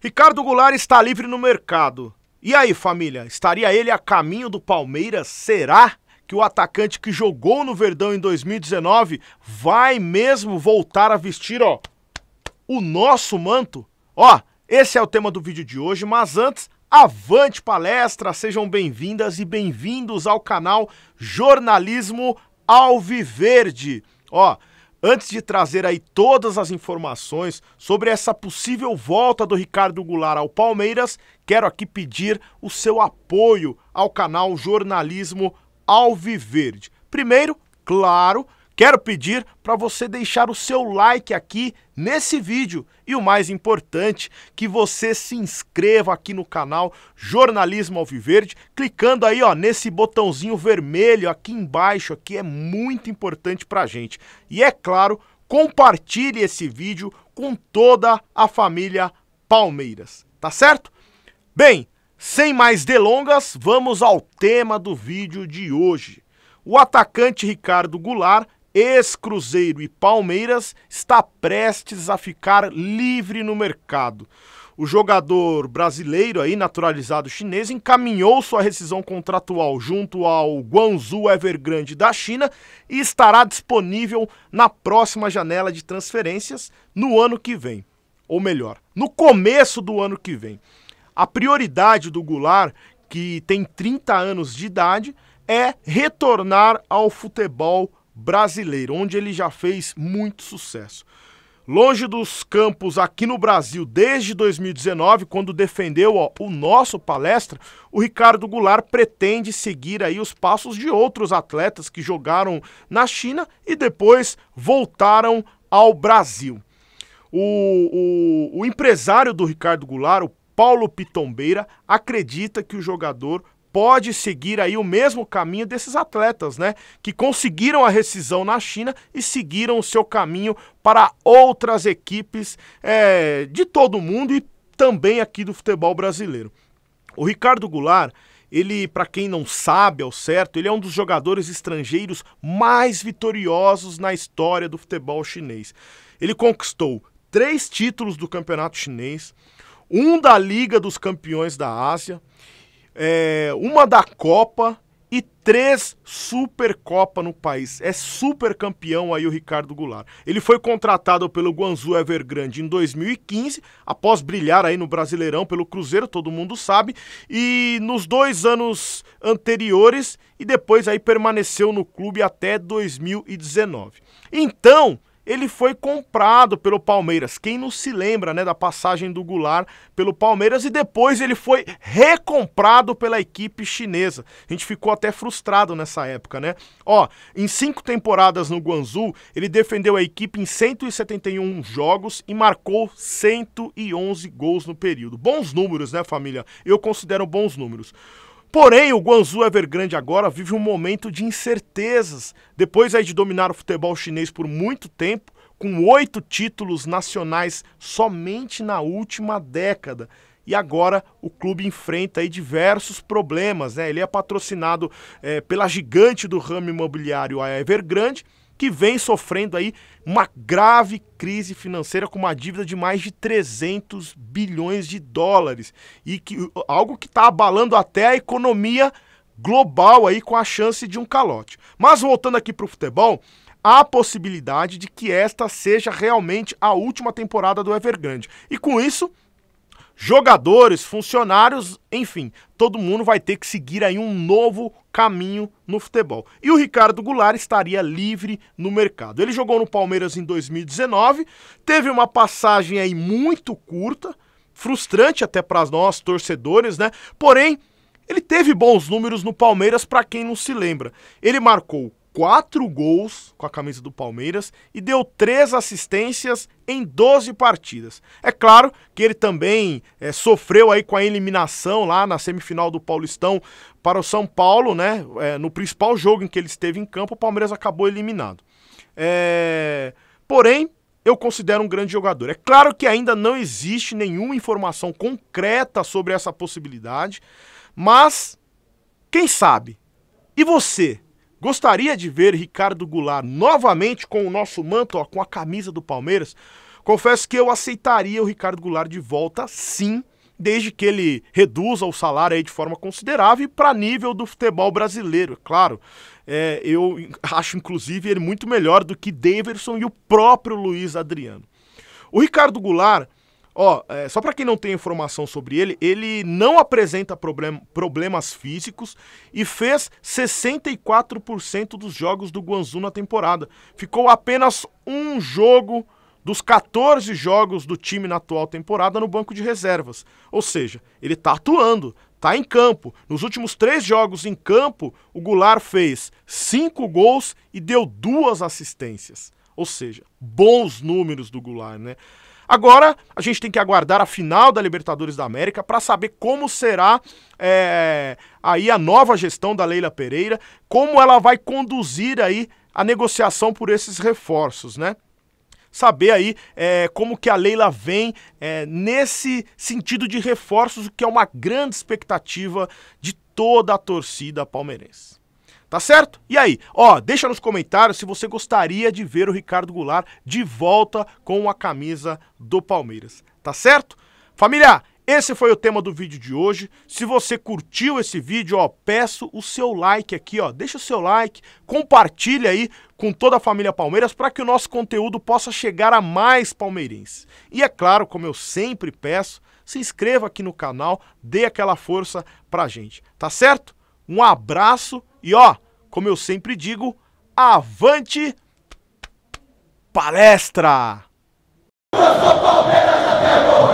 Ricardo Goulart está livre no mercado. E aí, família, estaria ele a caminho do Palmeiras? Será que o atacante que jogou no Verdão em 2019 vai mesmo voltar a vestir, ó, o nosso manto? Ó, esse é o tema do vídeo de hoje, mas antes, avante palestra, sejam bem-vindas e bem-vindos ao canal Jornalismo Alviverde. Ó, antes de trazer aí todas as informações sobre essa possível volta do Ricardo Goulart ao Palmeiras, quero aqui pedir o seu apoio ao canal Jornalismo Alviverde. Primeiro, claro, Quero pedir para você deixar o seu like aqui nesse vídeo e o mais importante, que você se inscreva aqui no canal Jornalismo Alviverde, clicando aí ó, nesse botãozinho vermelho aqui embaixo, aqui é muito importante para a gente. E é claro, compartilhe esse vídeo com toda a família Palmeiras, tá certo? Bem, sem mais delongas, vamos ao tema do vídeo de hoje. O atacante Ricardo Goulart ex-Cruzeiro e Palmeiras, está prestes a ficar livre no mercado. O jogador brasileiro aí, naturalizado chinês, encaminhou sua rescisão contratual junto ao Guangzhou Evergrande da China e estará disponível na próxima janela de transferências no ano que vem. Ou melhor, no começo do ano que vem. A prioridade do Goulart, que tem 30 anos de idade, é retornar ao futebol brasileiro, onde ele já fez muito sucesso. Longe dos campos aqui no Brasil desde 2019, quando defendeu ó, o nosso palestra, o Ricardo Goulart pretende seguir aí os passos de outros atletas que jogaram na China e depois voltaram ao Brasil. O, o, o empresário do Ricardo Goulart, o Paulo Pitombeira, acredita que o jogador pode seguir aí o mesmo caminho desses atletas, né? Que conseguiram a rescisão na China e seguiram o seu caminho para outras equipes é, de todo o mundo e também aqui do futebol brasileiro. O Ricardo Goulart ele, para quem não sabe ao certo, ele é um dos jogadores estrangeiros mais vitoriosos na história do futebol chinês. Ele conquistou três títulos do campeonato chinês, um da Liga dos Campeões da Ásia é, uma da Copa e três Supercopa no país. É super campeão aí o Ricardo Goulart. Ele foi contratado pelo Guangzhou Evergrande em 2015, após brilhar aí no Brasileirão pelo Cruzeiro, todo mundo sabe, e nos dois anos anteriores e depois aí permaneceu no clube até 2019. Então, ele foi comprado pelo Palmeiras. Quem não se lembra, né, da passagem do Goulart pelo Palmeiras e depois ele foi recomprado pela equipe chinesa. A gente ficou até frustrado nessa época, né? Ó, em cinco temporadas no Guangzhou, ele defendeu a equipe em 171 jogos e marcou 111 gols no período. Bons números, né, família? Eu considero bons números. Porém, o Guangzhou Evergrande agora vive um momento de incertezas. Depois aí de dominar o futebol chinês por muito tempo, com oito títulos nacionais somente na última década. E agora o clube enfrenta aí diversos problemas. Né? Ele é patrocinado é, pela gigante do ramo imobiliário, a Evergrande, que vem sofrendo aí uma grave crise financeira com uma dívida de mais de 300 bilhões de dólares e que algo que está abalando até a economia global aí com a chance de um calote. Mas voltando aqui para o futebol, há a possibilidade de que esta seja realmente a última temporada do Evergrande. E com isso, jogadores, funcionários, enfim, todo mundo vai ter que seguir aí um novo caminho no futebol. E o Ricardo Goulart estaria livre no mercado. Ele jogou no Palmeiras em 2019, teve uma passagem aí muito curta, frustrante até para nós torcedores, né? Porém, ele teve bons números no Palmeiras, para quem não se lembra. Ele marcou quatro gols com a camisa do Palmeiras e deu três assistências em 12 partidas. É claro que ele também é, sofreu aí com a eliminação lá na semifinal do Paulistão para o São Paulo, né? É, no principal jogo em que ele esteve em campo, o Palmeiras acabou eliminado. É... Porém, eu considero um grande jogador. É claro que ainda não existe nenhuma informação concreta sobre essa possibilidade, mas quem sabe? E você? Gostaria de ver Ricardo Goulart novamente com o nosso manto, ó, com a camisa do Palmeiras. Confesso que eu aceitaria o Ricardo Goulart de volta, sim, desde que ele reduza o salário aí de forma considerável para nível do futebol brasileiro, é claro. É, eu acho, inclusive, ele muito melhor do que Daverson e o próprio Luiz Adriano. O Ricardo Goulart Ó, é, só para quem não tem informação sobre ele, ele não apresenta problem problemas físicos e fez 64% dos jogos do Guangzhou na temporada. Ficou apenas um jogo dos 14 jogos do time na atual temporada no banco de reservas. Ou seja, ele está atuando, está em campo. Nos últimos três jogos em campo, o Goulart fez cinco gols e deu duas assistências. Ou seja, bons números do Goulart, né? Agora a gente tem que aguardar a final da Libertadores da América para saber como será é, aí a nova gestão da Leila Pereira, como ela vai conduzir aí a negociação por esses reforços, né? saber aí é, como que a Leila vem é, nesse sentido de reforços, que é uma grande expectativa de toda a torcida palmeirense. Tá certo? E aí? Ó, deixa nos comentários se você gostaria de ver o Ricardo Goulart de volta com a camisa do Palmeiras. Tá certo? Família, esse foi o tema do vídeo de hoje. Se você curtiu esse vídeo, ó, peço o seu like aqui, ó. Deixa o seu like, compartilha aí com toda a família Palmeiras para que o nosso conteúdo possa chegar a mais palmeirenses. E é claro, como eu sempre peço, se inscreva aqui no canal, dê aquela força pra gente, tá certo? Um abraço e ó, como eu sempre digo, avante palestra! Eu sou Palmeiras